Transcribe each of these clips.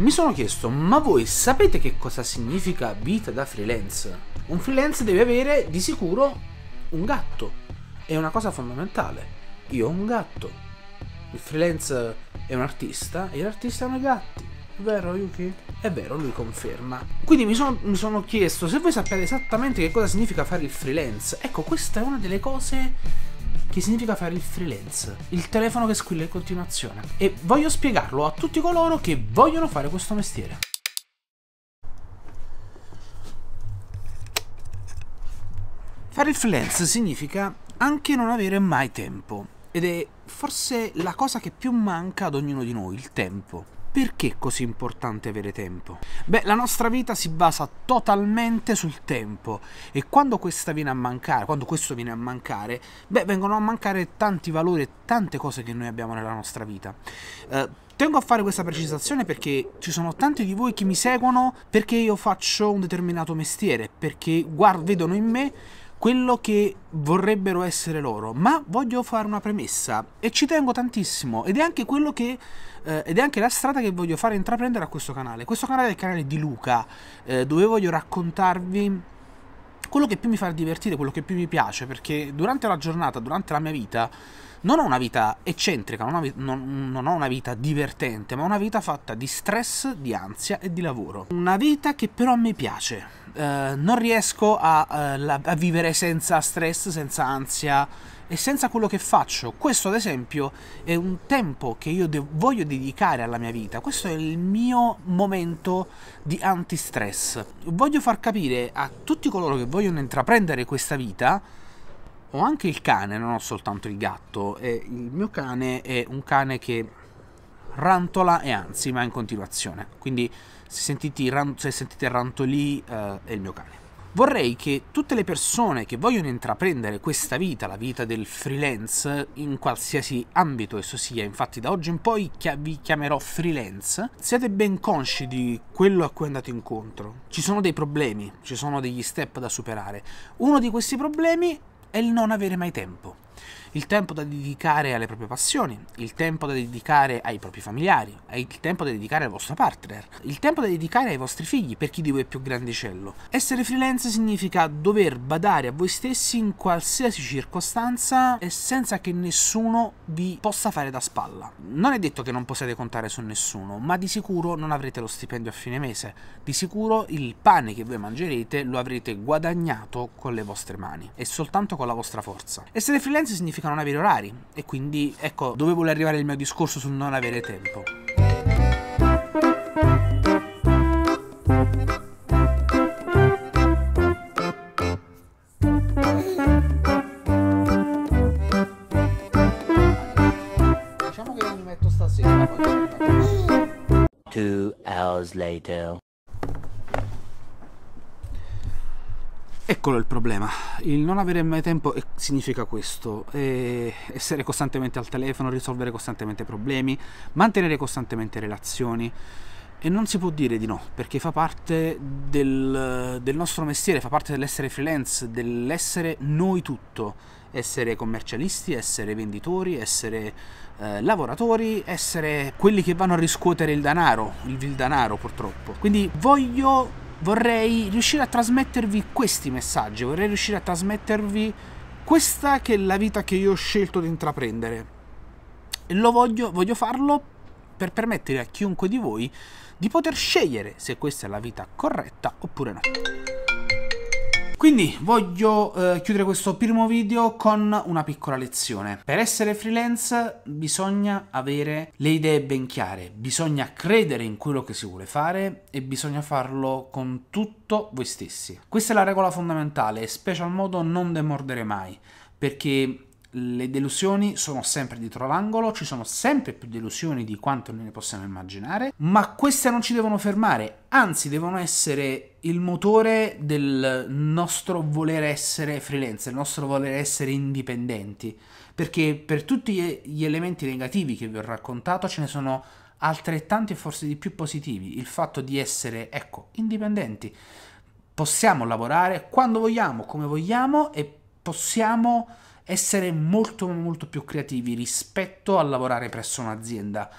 Mi sono chiesto, ma voi sapete che cosa significa vita da freelance? Un freelance deve avere di sicuro un gatto. È una cosa fondamentale. Io ho un gatto. Il freelance è un artista e l'artista hanno i gatti. È Vero Yuki? È vero, lui conferma. Quindi mi, son, mi sono chiesto se voi sapete esattamente che cosa significa fare il freelance. Ecco, questa è una delle cose che significa fare il freelance, il telefono che squilla in continuazione. E voglio spiegarlo a tutti coloro che vogliono fare questo mestiere. Fare il freelance significa anche non avere mai tempo ed è forse la cosa che più manca ad ognuno di noi, il tempo. Perché è così importante avere tempo? Beh, la nostra vita si basa totalmente sul tempo e quando questa viene a mancare, quando questo viene a mancare, beh, vengono a mancare tanti valori e tante cose che noi abbiamo nella nostra vita. Eh, tengo a fare questa precisazione perché ci sono tanti di voi che mi seguono perché io faccio un determinato mestiere, perché guard- vedono in me quello che vorrebbero essere loro, ma voglio fare una premessa e ci tengo tantissimo ed è anche quello che eh, ed è anche la strada che voglio fare intraprendere a questo canale. Questo canale è il canale di Luca, eh, dove voglio raccontarvi quello che più mi fa divertire, quello che più mi piace, perché durante la giornata, durante la mia vita non ho una vita eccentrica, non ho, non, non ho una vita divertente, ma una vita fatta di stress, di ansia e di lavoro. Una vita che però mi piace. Uh, non riesco a, uh, la, a, vivere senza stress, senza ansia e senza quello che faccio. Questo, ad esempio, è un tempo che io de- voglio dedicare alla mia vita. Questo è il mio momento di antistress. Voglio far capire a tutti coloro che vogliono intraprendere questa vita ho anche il cane, non ho soltanto il gatto. E il mio cane è un cane che rantola e anzi, ma in continuazione. Quindi se sentite, se sentite rantolì eh, è il mio cane. Vorrei che tutte le persone che vogliono intraprendere questa vita, la vita del freelance, in qualsiasi ambito esso sia, infatti da oggi in poi vi chiamerò freelance, siate ben consci di quello a cui andate incontro. Ci sono dei problemi, ci sono degli step da superare. Uno di questi problemi è il non avere mai tempo il tempo da dedicare alle proprie passioni, il tempo da dedicare ai propri familiari, il tempo da dedicare al vostro partner, il tempo da dedicare ai vostri figli per chi di voi è più grandicello. Essere freelance significa dover badare a voi stessi in qualsiasi circostanza e senza che nessuno vi possa fare da spalla. Non è detto che non possiate contare su nessuno, ma di sicuro non avrete lo stipendio a fine mese, di sicuro il pane che voi mangerete lo avrete guadagnato con le vostre mani e soltanto con la vostra forza. Essere freelance significa significa non avere orari e quindi ecco dove vuole arrivare il mio discorso sul non avere tempo. Diciamo che mi metto stasera. Two hours later. Eccolo il problema, il non avere mai tempo significa questo, essere costantemente al telefono, risolvere costantemente problemi, mantenere costantemente relazioni e non si può dire di no, perché fa parte del, del nostro mestiere, fa parte dell'essere freelance, dell'essere noi tutto, essere commercialisti, essere venditori, essere eh, lavoratori, essere quelli che vanno a riscuotere il denaro, il vil denaro purtroppo. Quindi voglio vorrei riuscire a trasmettervi questi messaggi, vorrei riuscire a trasmettervi questa che è la vita che io ho scelto di intraprendere. E lo voglio, voglio farlo per permettere a chiunque di voi di poter scegliere se questa è la vita corretta oppure no. Quindi voglio eh, chiudere questo primo video con una piccola lezione. Per essere freelance bisogna avere le idee ben chiare, bisogna credere in quello che si vuole fare e bisogna farlo con tutto voi stessi. Questa è la regola fondamentale e special modo non demordere mai, perché le delusioni sono sempre dietro l'angolo, ci sono sempre più delusioni di quanto ne possiamo immaginare, ma queste non ci devono fermare, anzi devono essere il motore del nostro voler essere freelance, il nostro voler essere indipendenti, perché per tutti gli elementi negativi che vi ho raccontato ce ne sono altrettanti e forse di più positivi, il fatto di essere, ecco, indipendenti. Possiamo lavorare quando vogliamo, come vogliamo e possiamo essere molto molto più creativi rispetto a lavorare presso un'azienda,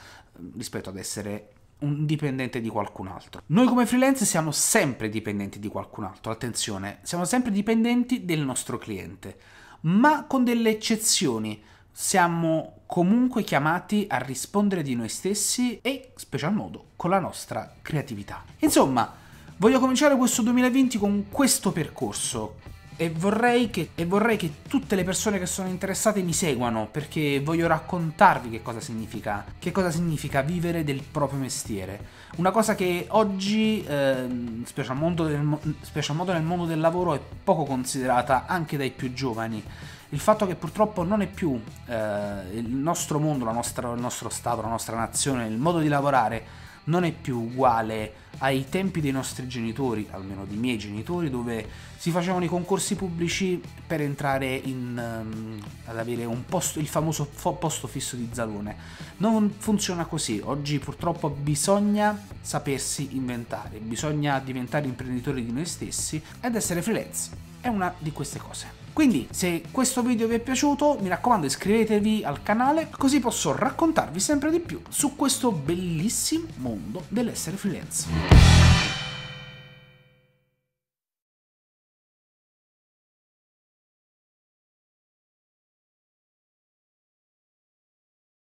mm, rispetto ad essere un dipendente di qualcun altro. Noi come freelance siamo sempre dipendenti di qualcun altro, attenzione, siamo sempre dipendenti del nostro cliente, ma con delle eccezioni. Siamo comunque chiamati a rispondere di noi stessi e, special modo, con la nostra creatività. Insomma, voglio cominciare questo 2020 con questo percorso, e vorrei, che, e vorrei, che, tutte le persone che sono interessate mi seguano perché voglio raccontarvi che cosa significa, che cosa significa vivere del proprio mestiere. Una cosa che oggi, eh, special, modo nel mondo del lavoro, è poco considerata anche dai più giovani. Il fatto che purtroppo non è più eh, il nostro mondo, nostra, il nostro Stato, la nostra nazione, il modo di lavorare non è più uguale ai tempi dei nostri genitori, almeno dei miei genitori, dove si facevano i concorsi pubblici per entrare in, um, ad avere un posto, il famoso fo- posto fisso di Zalone. Non funziona così, oggi purtroppo bisogna sapersi inventare, bisogna diventare imprenditori di noi stessi ed essere freelance è una di queste cose. Quindi se questo video vi è piaciuto mi raccomando iscrivetevi al canale così posso raccontarvi sempre di più su questo bellissimo mondo dell'essere freelance.